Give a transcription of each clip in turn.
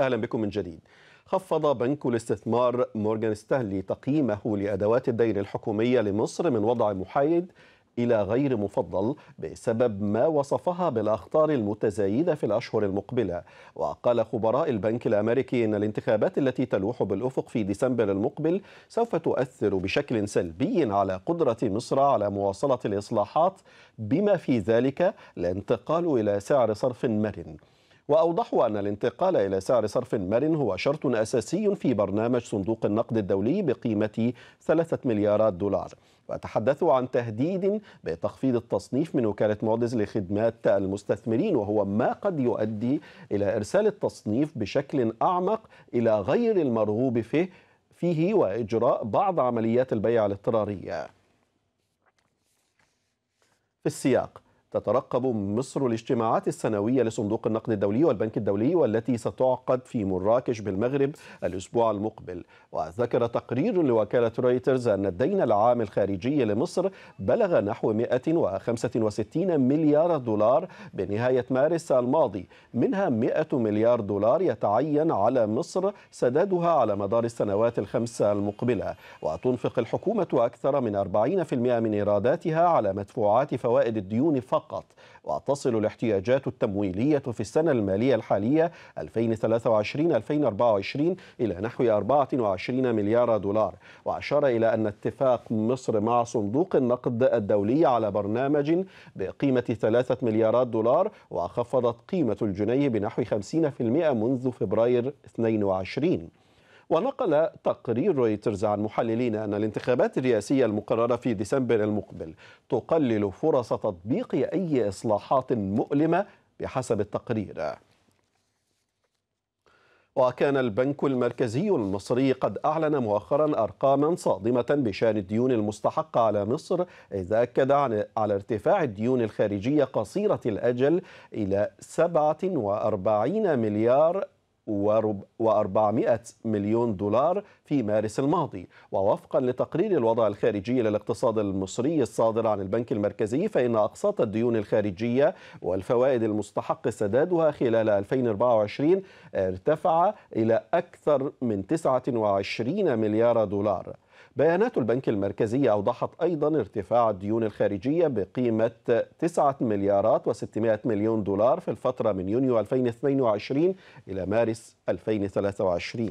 أهلا بكم من جديد خفض بنك الاستثمار مورغان ستانلي تقييمه لأدوات الدين الحكومية لمصر من وضع محايد إلى غير مفضل بسبب ما وصفها بالأخطار المتزايدة في الأشهر المقبلة وقال خبراء البنك الأمريكي أن الانتخابات التي تلوح بالأفق في ديسمبر المقبل سوف تؤثر بشكل سلبي على قدرة مصر على مواصلة الإصلاحات بما في ذلك الانتقال إلى سعر صرف مرن وأوضحوا أن الانتقال إلى سعر صرف مرن هو شرط أساسي في برنامج صندوق النقد الدولي بقيمة 3 مليارات دولار وتحدثوا عن تهديد بتخفيض التصنيف من وكالة مودز لخدمات المستثمرين وهو ما قد يؤدي إلى إرسال التصنيف بشكل أعمق إلى غير المرغوب فيه فيه وإجراء بعض عمليات البيع الاضطرارية في السياق تترقب مصر الاجتماعات السنوية لصندوق النقد الدولي والبنك الدولي والتي ستعقد في مراكش بالمغرب الأسبوع المقبل وذكر تقرير لوكالة رويترز أن الدين العام الخارجي لمصر بلغ نحو 165 مليار دولار بنهاية مارس الماضي منها 100 مليار دولار يتعين على مصر سدادها على مدار السنوات الخمس المقبلة وتنفق الحكومة أكثر من 40% من إيراداتها على مدفوعات فوائد الديون فقط فقط وتصل الاحتياجات التمويلية في السنة المالية الحالية 2023-2024 إلى نحو 24 مليار دولار وأشار إلى أن اتفاق مصر مع صندوق النقد الدولي على برنامج بقيمة 3 مليارات دولار وخفضت قيمة الجنيه بنحو 50% منذ فبراير 22 ونقل تقرير رويترز عن محللين أن الانتخابات الرئاسية المقررة في ديسمبر المقبل تقلل فرص تطبيق أي إصلاحات مؤلمة بحسب التقرير وكان البنك المركزي المصري قد أعلن مؤخرا أرقاما صادمة بشأن الديون المستحقة على مصر إذ أكد على ارتفاع الديون الخارجية قصيرة الأجل إلى 47 مليار و400 مليون دولار في مارس الماضي ووفقا لتقرير الوضع الخارجي للاقتصاد المصري الصادر عن البنك المركزي فإن أقساط الديون الخارجية والفوائد المستحق سدادها خلال 2024 ارتفع إلى أكثر من 29 مليار دولار بيانات البنك المركزي أوضحت أيضا ارتفاع الديون الخارجية بقيمة 9 مليارات و600 مليون دولار في الفترة من يونيو 2022 إلى مارس 2023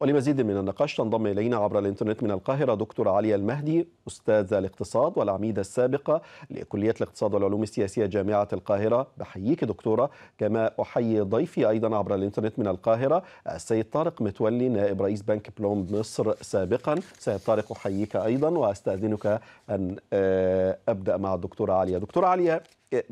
ولمزيد من النقاش تنضم إلينا عبر الإنترنت من القاهرة دكتور علي المهدي أستاذ الاقتصاد والعميدة السابقة لكلية الاقتصاد والعلوم السياسية جامعة القاهرة بحييك دكتورة كما أحيي ضيفي أيضا عبر الإنترنت من القاهرة السيد طارق متولي نائب رئيس بنك بلوم مصر سابقا سيد طارق أحييك أيضا وأستأذنك أن آه، أبدأ مع الدكتورة عليا دكتورة عليا آه،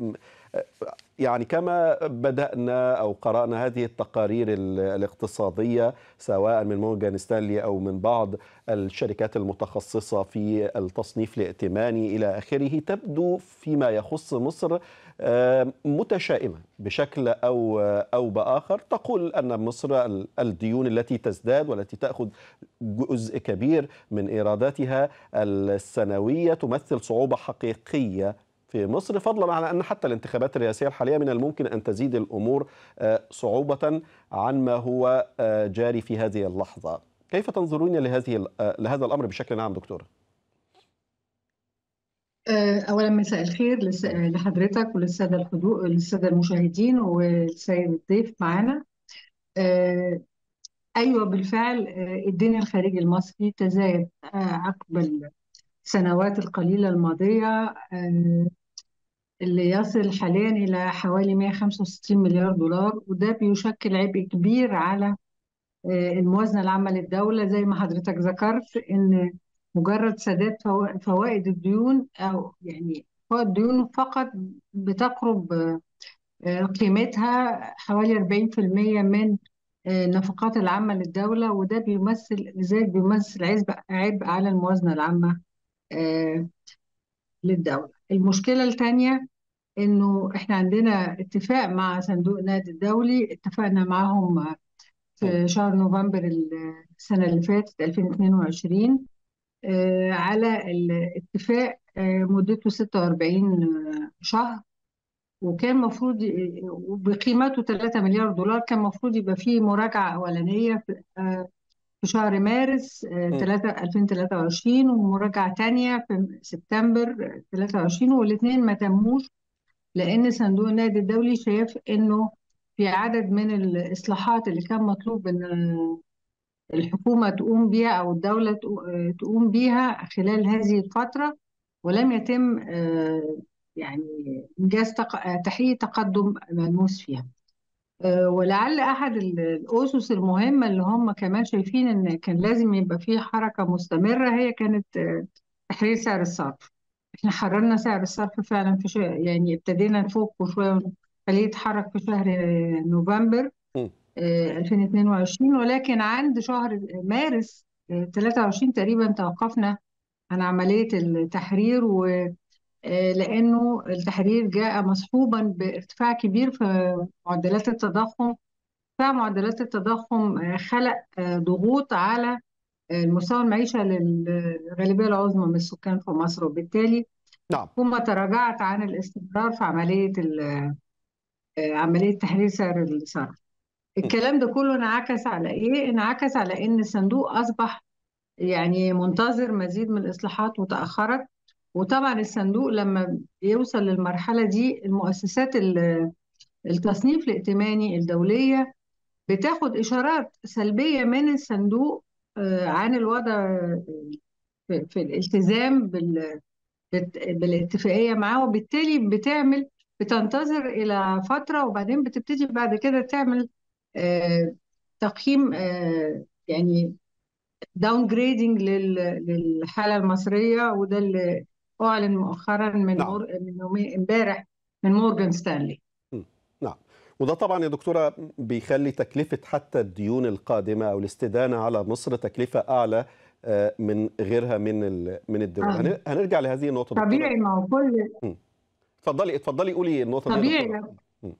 يعني كما بدأنا أو قرأنا هذه التقارير الاقتصادية سواء من مورجان ستانلي أو من بعض الشركات المتخصصة في التصنيف الائتماني إلى آخره تبدو فيما يخص مصر آه، متشائمة بشكل أو أو بآخر تقول أن مصر الديون التي تزداد والتي تأخذ جزء كبير من إيراداتها السنوية تمثل صعوبة حقيقية في مصر فضلا على أن حتى الانتخابات الرئاسية الحالية من الممكن أن تزيد الأمور آه، صعوبة عن ما هو آه، جاري في هذه اللحظة كيف تنظرون لهذه آه، لهذا الأمر بشكل عام دكتور؟ اولا مساء الخير لحضرتك وللساده الحضور للساده المشاهدين والسيد الضيف معانا ايوه بالفعل الدين الخارجي المصري تزايد عقب السنوات القليله الماضيه اللي يصل حاليا إلى حوالي 165 مليار دولار وده بيشكل عبء كبير على آه، الموازنة العامة للدولة زي ما حضرتك ذكرت إن مجرد سداد فوائد الديون أو يعني فوائد الديون فقط بتقرب آه، قيمتها حوالي 40% من آه، النفقات العامة للدولة وده بيمثل لذلك بيمثل عبء على الموازنة العامة للدولة المشكلة الثانية انه احنا عندنا اتفاق مع صندوق النقد الدولي اتفقنا معاهم في شهر نوفمبر السنة اللي فاتت 2022 آه، على الاتفاق آه، مدته 46 آه، شهر وكان مفروض بقيمته 3 مليار دولار كان مفروض يبقى فيه مراجعة أولانية في شهر مارس 3 آه، 2023 ومراجعه ثانيه في سبتمبر 23 آه، والاثنين ما تموش لان صندوق النادي الدولي شايف انه في عدد من الاصلاحات اللي كان مطلوب ان الحكومه تقوم بيها او الدوله آه، تقوم بيها خلال هذه الفتره ولم يتم يعني انجاز تحقيق تقدم ملموس فيها. آه، ولعل احد الاسس المهمه اللي هم كمان شايفين ان كان لازم يبقى في حركه مستمره هي كانت آه، تحرير سعر الصرف احنا حررنا سعر الصرف فعلا في شو يعني ابتدينا نفوق شويه خليه يتحرك في شهر آه، نوفمبر 2022 ولكن عند شهر مارس 23 تقريبا توقفنا عن عمليه التحرير و آه، لأنه التحرير جاء مصحوبا بارتفاع كبير في معدلات التضخم فمعدلات التضخم آه، خلق آه، ضغوط على مستوى المعيشة للغالبية العظمى من السكان في مصر وبالتالي نعم ثم تراجعت عن الاستمرار في عملية عملية تحرير سعر الصرف الكلام ده كله انعكس على ايه؟ انعكس على ان الصندوق اصبح يعني منتظر مزيد من الاصلاحات وتاخرت وطبعا الصندوق لما بيوصل للمرحلة دي المؤسسات التصنيف الائتماني الدولية بتاخد إشارات سلبية من الصندوق آه، عن الوضع في الالتزام بالاتفاقية معاه وبالتالي بتعمل بتنتظر إلى فترة وبعدين بتبتدي بعد كده تعمل آه، تقييم آه، يعني داون جريدنج للحاله المصريه وده اللي أعلن مؤخرا من نعم. مور... من امبارح من مورجان ستانلي نعم وده طبعا يا دكتورة بيخلي تكلفة حتى الديون القادمة أو الاستدانة على مصر تكلفة أعلى آه، من غيرها من ال... من الدول آه. هنرجع لهذه النقطة طبيعي ما هو كل اتفضلي اتفضلي قولي النقطة طبيعي دي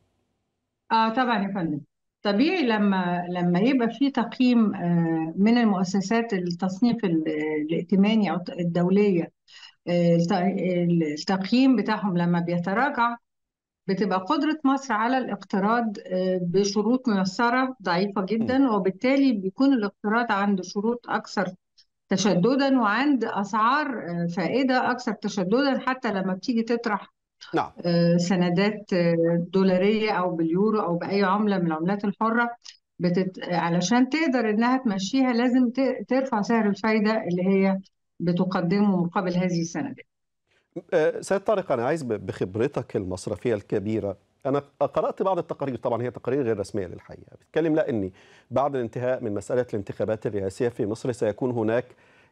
اه طبعا يا فندم طبيعي لما لما يبقى في تقييم آه، من المؤسسات التصنيف الائتماني او الدوليه التقييم بتاعهم لما بيتراجع بتبقى قدرة مصر على الاقتراض آه، بشروط ميسرة ضعيفة جدا وبالتالي بيكون الاقتراض عند شروط أكثر تشددا وعند أسعار آه، فائدة أكثر تشددا حتى لما بتيجي تطرح نعم. آه، سندات دولارية أو باليورو أو بأي عملة من العملات الحرة بتت... علشان تقدر إنها تمشيها لازم ت... ترفع سعر الفايدة اللي هي بتقدمه مقابل هذه السندات. أه، سيد طارق أنا عايز بخبرتك المصرفية الكبيرة أنا قرأت بعض التقارير طبعا هي تقارير غير رسمية للحقيقة بتتكلم لا إن بعد الانتهاء من مسألة الانتخابات الرئاسية في مصر سيكون هناك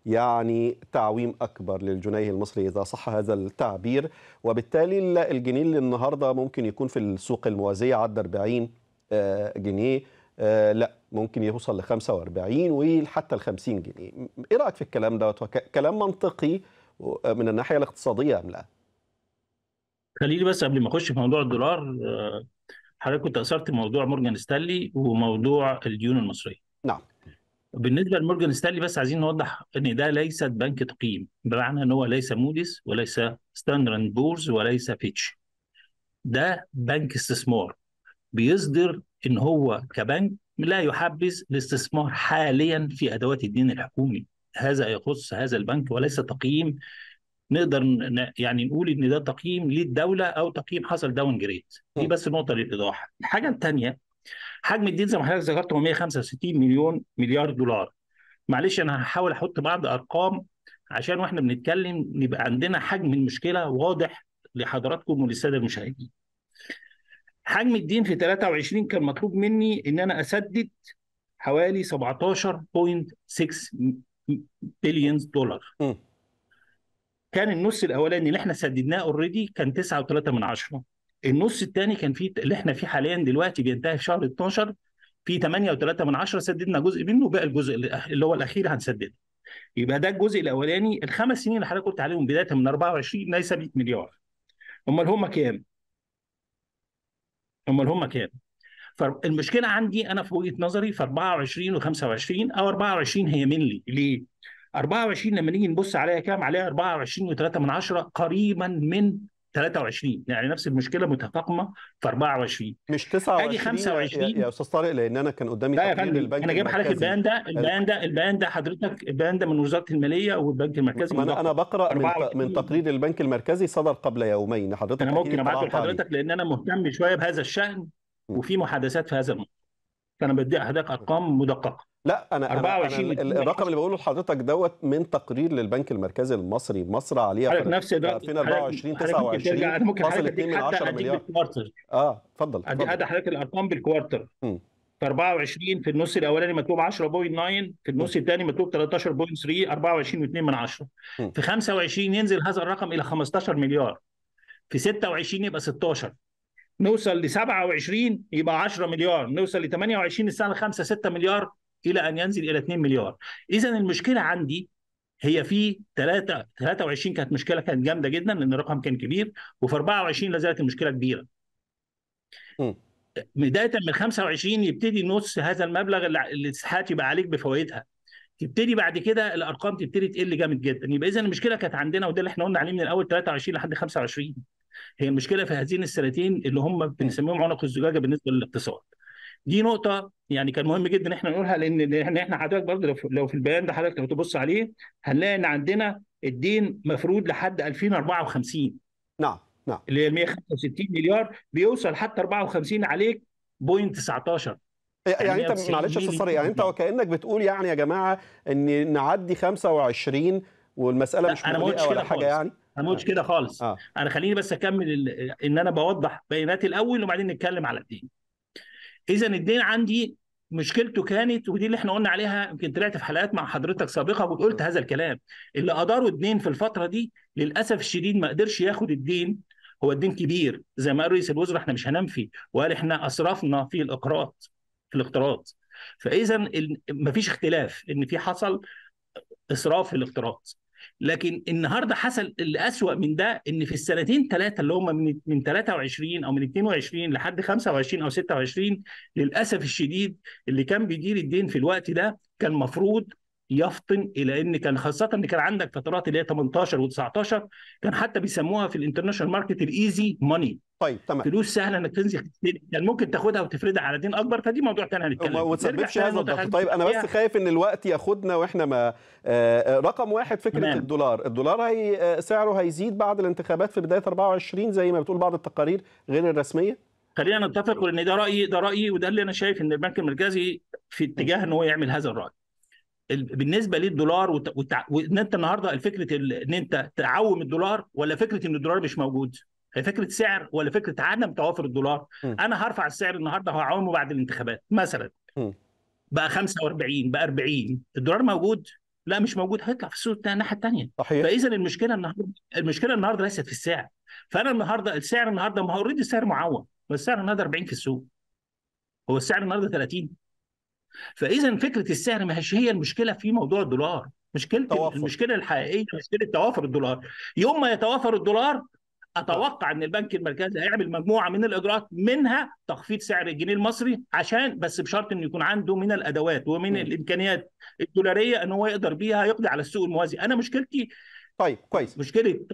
يعني تعويم أكبر للجنيه المصري إذا صح هذا التعبير وبالتالي الجنيه اللي النهاردة ممكن يكون في السوق الموازية عدى 40 أه، جنيه آه، لا ممكن يوصل ل 45 وحتى ل 50 جنيه ايه رايك في الكلام دوت كلام منطقي آه، من الناحيه الاقتصاديه ام لا خليني بس قبل ما اخش في موضوع الدولار آه، حضرتك كنت اثرت موضوع مورجان ستانلي وموضوع الديون المصريه نعم بالنسبه لمورجان ستانلي بس عايزين نوضح ان ده ليست بنك تقييم بمعنى ان هو ليس موديس وليس ستاندرد بورز وليس فيتش ده بنك استثمار بيصدر ان هو كبنك لا يحبذ الاستثمار حاليا في ادوات الدين الحكومي هذا يخص هذا البنك وليس تقييم نقدر يعني نقول ان ده تقييم للدوله او تقييم حصل داون جريد دي بس نقطه للايضاح الحاجه الثانيه حجم الدين زي ما حضرتك ذكرت هو 165 مليون مليار دولار معلش انا هحاول احط بعض ارقام عشان واحنا بنتكلم يبقى عندنا حجم المشكله واضح لحضراتكم وللساده المشاهدين حجم الدين في 23 كان مطلوب مني ان انا اسدد حوالي 17.6 بليون دولار م. كان النص الاولاني اللي احنا سددناه اوريدي كان 9.3 من عشرة النص الثاني كان فيه اللي احنا فيه حاليا دلوقتي بينتهي في شهر 12 في 8.3 من عشرة سددنا جزء منه وباقي الجزء اللي هو الاخير هنسدده يبقى ده الجزء الاولاني الخمس سنين اللي حضرتك قلت عليهم بدايه من 24 ليس 100 مليار امال هم كام؟ امال هم كام؟ فالمشكله عندي انا في وجهه نظري في 24 و25 او 24 هي لي ليه؟ 24 لما نيجي نبص عليها كام؟ عليها 24 و3 من عشره قريبا من 23 يعني نفس المشكله متفاقمه في 24 مش 29 ادي 25 يا, يا استاذ طارق لان انا كان قدامي طيب تقرير البنك انا جايب حضرتك البيان ده البيان ده البيان ده حضرتك البيان ده من وزاره الماليه والبنك المركزي انا انا بقرا من, من تقرير البنك المركزي صدر قبل يومين حضرتك انا ممكن ابعته لحضرتك لان انا مهتم شويه بهذا الشان وفي محادثات في هذا الموضوع فانا بدي حضرتك ارقام مدققه لا انا أنا الرقم اللي بقوله لحضرتك دوت من تقرير للبنك المركزي المصري مصر عليها في نفس الوقت 2024 29 ممكن حضرتك من 10 إيه مليار اه اتفضل ادي إيه حضرتك الارقام بالكوارتر في 24 في النص الاولاني مطلوب 10.9 في النص الثاني مطلوب 13.3 24 و2 من 10 في 25 ينزل هذا الرقم الى 15 مليار في 26 يبقى 16 نوصل ل 27 يبقى 10 مليار نوصل ل 28 السنه 5 6 مليار الى ان ينزل الى 2 مليار اذا المشكله عندي هي في 3 23 كانت مشكله كانت جامده جدا لان الرقم كان كبير وفي 24 لا زالت المشكله كبيره بدايه من 25 يبتدي نص هذا المبلغ اللي الاتحاد يبقى عليك بفوائدها تبتدي بعد كده الارقام تبتدي تقل جامد جدا يبقى اذا المشكله كانت عندنا وده اللي احنا قلنا عليه من الاول 23 لحد 25 هي المشكله في هذين السنتين اللي هم بنسميهم عنق الزجاجه بالنسبه للاقتصاد دي نقطه يعني كان مهم جدا احنا نقولها لان احنا حضرتك برضه لو في, لو في البيان ده حضرتك لو تبص عليه هنلاقي ان عندنا الدين مفروض لحد 2054 نعم نعم اللي هي 165 مليار بيوصل حتى 54 عليك بوينت 19 إيه، يعني انت معلش يا استاذ صري يعني انت وكانك بتقول يعني يا جماعه ان نعدي 25 والمساله مش انا مش كده حاجه يعني انا ما قلتش آه. كده خالص آه. انا خليني بس اكمل ان انا بوضح بياناتي الاول وبعدين نتكلم على الدين اذا الدين عندي مشكلته كانت ودي اللي احنا قلنا عليها يمكن طلعت في حلقات مع حضرتك سابقه وقلت آه. هذا الكلام اللي اداره الدين في الفتره دي للاسف الشديد ما قدرش ياخد الدين هو الدين كبير زي ما قال رئيس الوزراء احنا مش هننفي وقال احنا اسرفنا في الاقراض في الاقتراض فاذا مفيش اختلاف ان في حصل اسراف في الاقتراض لكن النهارده حصل اللي اسوء من ده ان في السنتين ثلاثه اللي هم من من 23 او من 22 لحد 25 او 26 للاسف الشديد اللي كان بيدير الدين في الوقت ده كان مفروض يفطن الى ان كان خاصه ان كان عندك فترات اللي هي 18 و19 كان حتى بيسموها في الانترناشونال ماركت الايزي ماني طيب تمام فلوس سهله انك تنزل كان يعني ممكن تاخدها وتفردها على دين اكبر فدي موضوع ثاني هنتكلم وما تسببش هذا الضغط طيب انا بس خايف ان الوقت ياخدنا واحنا ما آه، رقم واحد فكره مام. الدولار الدولار هي آه، سعره هيزيد بعد الانتخابات في بدايه 24 زي ما بتقول بعض التقارير غير الرسميه خلينا نتفق لان ده رايي ده رايي وده اللي انا شايف ان البنك المركزي في اتجاه ان هو يعمل هذا الراي بالنسبه للدولار وان وت... وت... انت النهارده فكره ان انت تعوم الدولار ولا فكره ان الدولار مش موجود هي فكره سعر ولا فكره عدم توافر الدولار م. انا هرفع السعر النهارده هعومه بعد الانتخابات مثلا م. بقى 45 بقى 40 الدولار موجود لا مش موجود هيطلع في السوق الناحيه الثانيه صحيح فاذا المشكله النهارده المشكله النهارده ليست في السعر فانا النهارده السعر النهارده ما هو اوريدي السعر معوم السعر النهارده 40 في السوق هو السعر النهارده 30 فاذا فكره السعر مش هي المشكله في موضوع الدولار مشكله توافر. المشكله الحقيقيه مشكله توافر الدولار يوم ما يتوافر الدولار اتوقع ان البنك المركزي هيعمل مجموعه من الاجراءات منها تخفيض سعر الجنيه المصري عشان بس بشرط انه يكون عنده من الادوات ومن م. الامكانيات الدولاريه ان هو يقدر بيها يقضي على السوق الموازي انا مشكلتي طيب كويس مشكله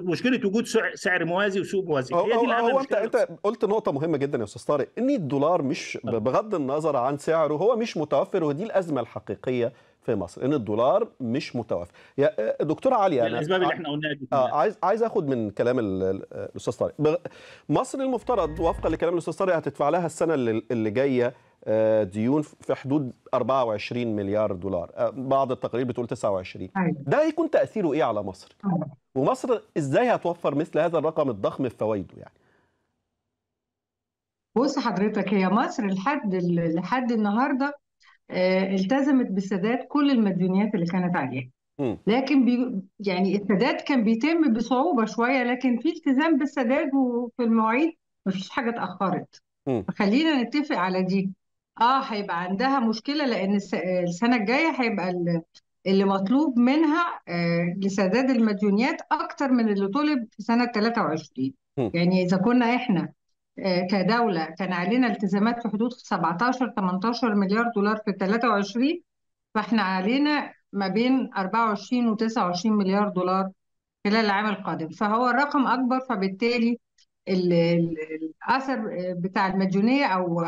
مشكله وجود سعر موازي وسوق موازي هي دي هو انت انت قلت نقطه مهمه جدا يا استاذ طارق ان الدولار مش آه. بغض النظر عن سعره هو مش متوفر ودي الازمه الحقيقيه في مصر ان الدولار مش متوافق يا آه، دكتور علي انا يعني الاسباب اللي احنا قلناها آه عايز عايز اخد من كلام الاستاذ طارق مصر المفترض وفقا لكلام الاستاذ طارق هتدفع لها السنه اللي جايه آه، ديون في حدود 24 مليار دولار آه، بعض التقارير بتقول 29 أيوة. ده هيكون تاثيره ايه على مصر أيوة. ومصر ازاي هتوفر مثل هذا الرقم الضخم في فوائده يعني بص حضرتك هي مصر لحد لحد النهارده آه، التزمت بسداد كل المديونيات اللي كانت عليها لكن بي يعني السداد كان بيتم بصعوبه شويه لكن في التزام بالسداد وفي المواعيد مفيش حاجه اتاخرت فخلينا نتفق على دي اه هيبقى عندها مشكله لان السنه الجايه هيبقى اللي مطلوب منها آه، لسداد المديونيات اكتر من اللي طلب في سنه 23 يعني اذا كنا احنا آه، كدولة كان علينا التزامات في حدود 17 18 مليار دولار في 23 فاحنا علينا ما بين 24 و 29 مليار دولار خلال العام القادم فهو الرقم أكبر فبالتالي الأثر بتاع المديونية أو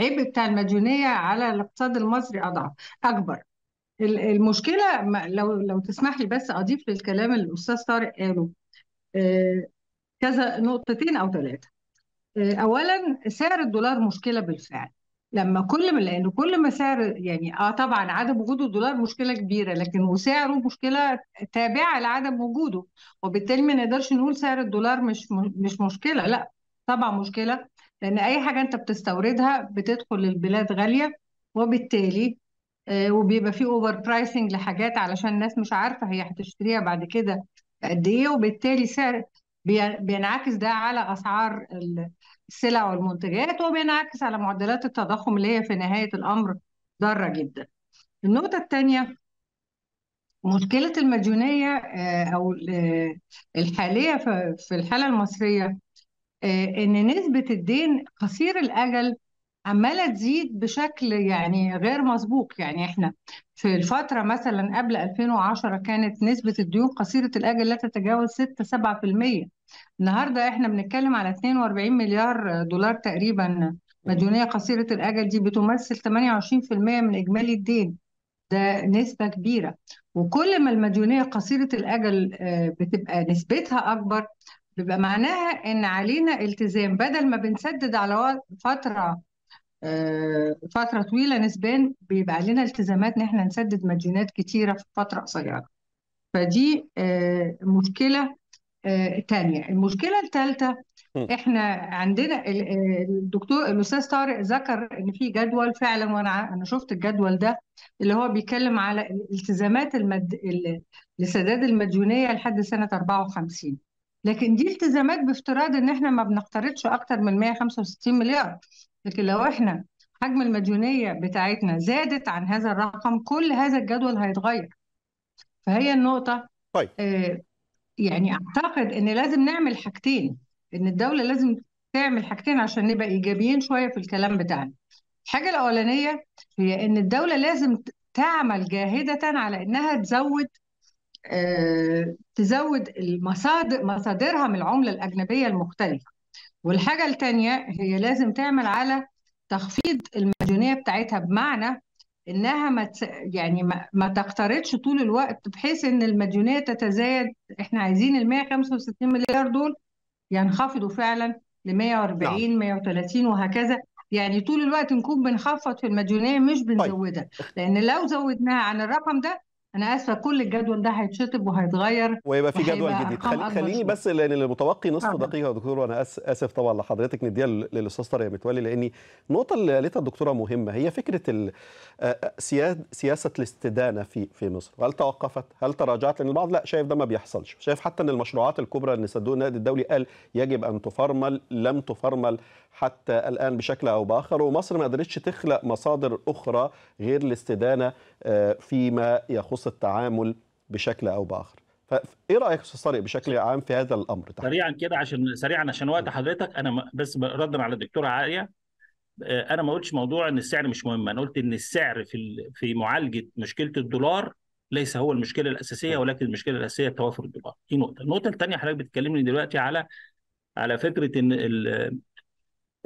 عيب بتاع المديونية على الاقتصاد المصري أضعف أكبر المشكلة لو لو تسمح لي بس أضيف للكلام اللي الأستاذ طارق قاله آه، كذا نقطتين أو ثلاثة آه، اولا سعر الدولار مشكله بالفعل لما كل ما لان كل ما سعر يعني اه طبعا عدم وجود الدولار مشكله كبيره لكن وسعره مشكله تابعه لعدم وجوده وبالتالي ما نقدرش نقول سعر الدولار مش مش مشكله لا طبعا مشكله لان اي حاجه انت بتستوردها بتدخل البلاد غاليه وبالتالي آه، وبيبقى في اوفر برايسنج لحاجات علشان الناس مش عارفه هي هتشتريها بعد كده قد ايه وبالتالي سعر بينعكس ده على اسعار السلع والمنتجات وبينعكس على معدلات التضخم اللي هي في نهايه الامر ضاره جدا. النقطه الثانيه مشكله المديونيه آه، او آه، الحاليه في الحاله المصريه آه، ان نسبه الدين قصير الاجل عماله تزيد بشكل يعني غير مسبوق يعني احنا في الفتره مثلا قبل 2010 كانت نسبه الديون قصيره الاجل لا تتجاوز 6 7% النهارده احنا بنتكلم على 42 مليار دولار تقريبا مديونيه قصيره الاجل دي بتمثل 28% من اجمالي الدين ده نسبه كبيره وكل ما المديونيه قصيره الاجل آه، بتبقى نسبتها اكبر بيبقى معناها ان علينا التزام بدل ما بنسدد على فتره آه، فتره طويله نسبان بيبقى علينا التزامات ان احنا نسدد مديونات كتيره في فتره قصيره فدي آه، مشكله آه، تانية المشكله الثالثه احنا عندنا آه، الدكتور الاستاذ طارق ذكر ان في جدول فعلا وانا انا شفت الجدول ده اللي هو بيتكلم على الالتزامات المد... لسداد المديونيه لحد سنه 54 لكن دي التزامات بافتراض ان احنا ما بنقترضش اكتر من 165 مليار لكن لو احنا حجم المديونيه بتاعتنا زادت عن هذا الرقم كل هذا الجدول هيتغير فهي النقطه طيب آه، يعني اعتقد ان لازم نعمل حاجتين ان الدوله لازم تعمل حاجتين عشان نبقى ايجابيين شويه في الكلام بتاعنا الحاجه الاولانيه هي ان الدوله لازم تعمل جاهده على انها تزود آه، تزود المصادر مصادرها من العمله الاجنبيه المختلفه والحاجه الثانيه هي لازم تعمل على تخفيض المديونيه بتاعتها بمعنى انها ما تس... يعني ما, ما تقترضش طول الوقت بحيث ان المديونيه تتزايد احنا عايزين ال 165 مليار دول ينخفضوا فعلا ل 140 نعم. 130 وهكذا يعني طول الوقت نكون بنخفض في المديونيه مش طيب. بنزودها طيب. لان لو زودناها عن الرقم ده انا اسفه كل الجدول ده هيتشطب وهيتغير ويبقى في جدول جديد خلي خليني بس لان المتوقي نصف أه. دقيقه يا دكتور وانا اسف طبعا لحضرتك نديها للاستاذ طارق متولي لان النقطه اللي قالتها الدكتوره مهمه هي فكره آه، آه، سياسه الاستدانه في في مصر هل توقفت هل تراجعت لان البعض لا شايف ده ما بيحصلش شايف حتى ان المشروعات الكبرى اللي صندوق النقد الدولي قال يجب ان تفرمل لم تفرمل حتى الآن بشكل أو بآخر ومصر ما قدرتش تخلق مصادر أخرى غير الاستدانة آه، فيما يخص التعامل بشكل أو بآخر فايه رايك استاذ طارق بشكل عام في هذا الامر تحت. سريعا كده عشان سريعا عشان وقت حضرتك انا بس ردا على الدكتوره عاليه آه، انا ما قلتش موضوع ان السعر مش مهم انا قلت ان السعر في في معالجه مشكله الدولار ليس هو المشكله الاساسيه ولكن المشكله الاساسيه توافر الدولار دي نقطه النقطه الثانيه حضرتك بتكلمني دلوقتي على على فكره ان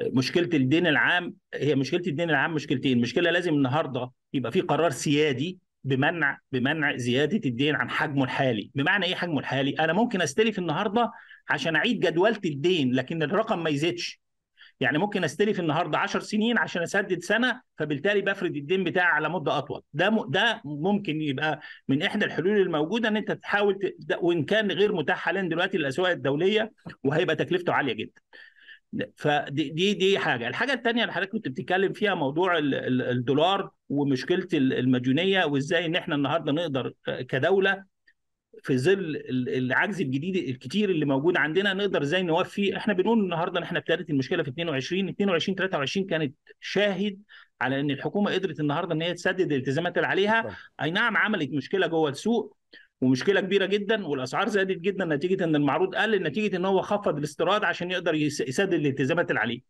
مشكله الدين العام هي مشكله الدين العام مشكلتين مشكله لازم النهارده يبقى في قرار سيادي بمنع بمنع زياده الدين عن حجمه الحالي بمعنى ايه حجمه الحالي انا ممكن استلف النهارده عشان اعيد جدوله الدين لكن الرقم ما يزيدش يعني ممكن استلف النهارده 10 سنين عشان اسدد سنه فبالتالي بفرد الدين بتاعي على مده اطول ده م... ده ممكن يبقى من احدى الحلول الموجوده ان انت تحاول ت... وان كان غير متاح حاليا دلوقتي للاسواق الدوليه وهيبقى تكلفته عاليه جدا فدي دي دي حاجه الحاجه الثانيه اللي حضرتك كنت بتتكلم فيها موضوع الدولار ومشكله المديونيه وازاي ان احنا النهارده نقدر آه، كدوله في ظل العجز الجديد الكتير اللي موجود عندنا نقدر ازاي نوفي احنا بنقول النهارده ان احنا ابتدت المشكله في 22 22 23 كانت شاهد على ان الحكومه قدرت النهارده ان هي تسدد الالتزامات اللي عليها اي نعم عملت مشكله جوه السوق ومشكله كبيره جدا والاسعار زادت جدا نتيجه ان المعروض قل نتيجه ان هو خفض الاستيراد عشان يقدر يسدد الالتزامات اللي عليه.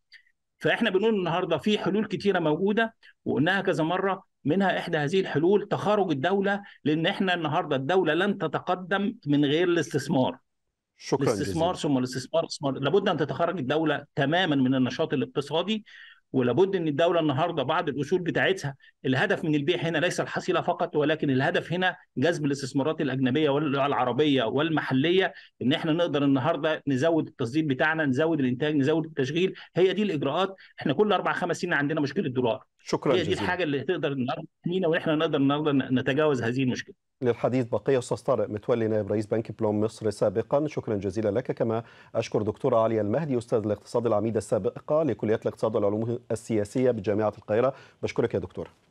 فاحنا بنقول النهارده في حلول كتيره موجوده وقلناها كذا مره منها احدى هذه الحلول تخارج الدوله لان احنا النهارده الدوله لن تتقدم من غير الاستثمار. شكرا الاستثمار ثم الاستثمار استثمار لابد ان تتخرج الدوله تماما من النشاط الاقتصادي ولابد ان الدوله النهارده بعض الاصول بتاعتها الهدف من البيع هنا ليس الحصيله فقط ولكن الهدف هنا جذب الاستثمارات الاجنبيه والعربيه والمحليه ان احنا نقدر النهارده نزود التصدير بتاعنا نزود الانتاج نزود التشغيل هي دي الاجراءات احنا كل اربع خمس سنين عندنا مشكله دولار شكرا دي, دي الحاجه اللي تقدر النهارده واحنا نقدر النهارده نتجاوز هذه المشكله للحديث بقية أستاذ طارق متولي نائب رئيس بنك بلوم مصر سابقا شكرا جزيلا لك كما أشكر دكتورة علي المهدي أستاذ الاقتصاد العميدة السابقة لكلية الاقتصاد والعلوم السياسية بجامعة القاهرة بشكرك يا دكتورة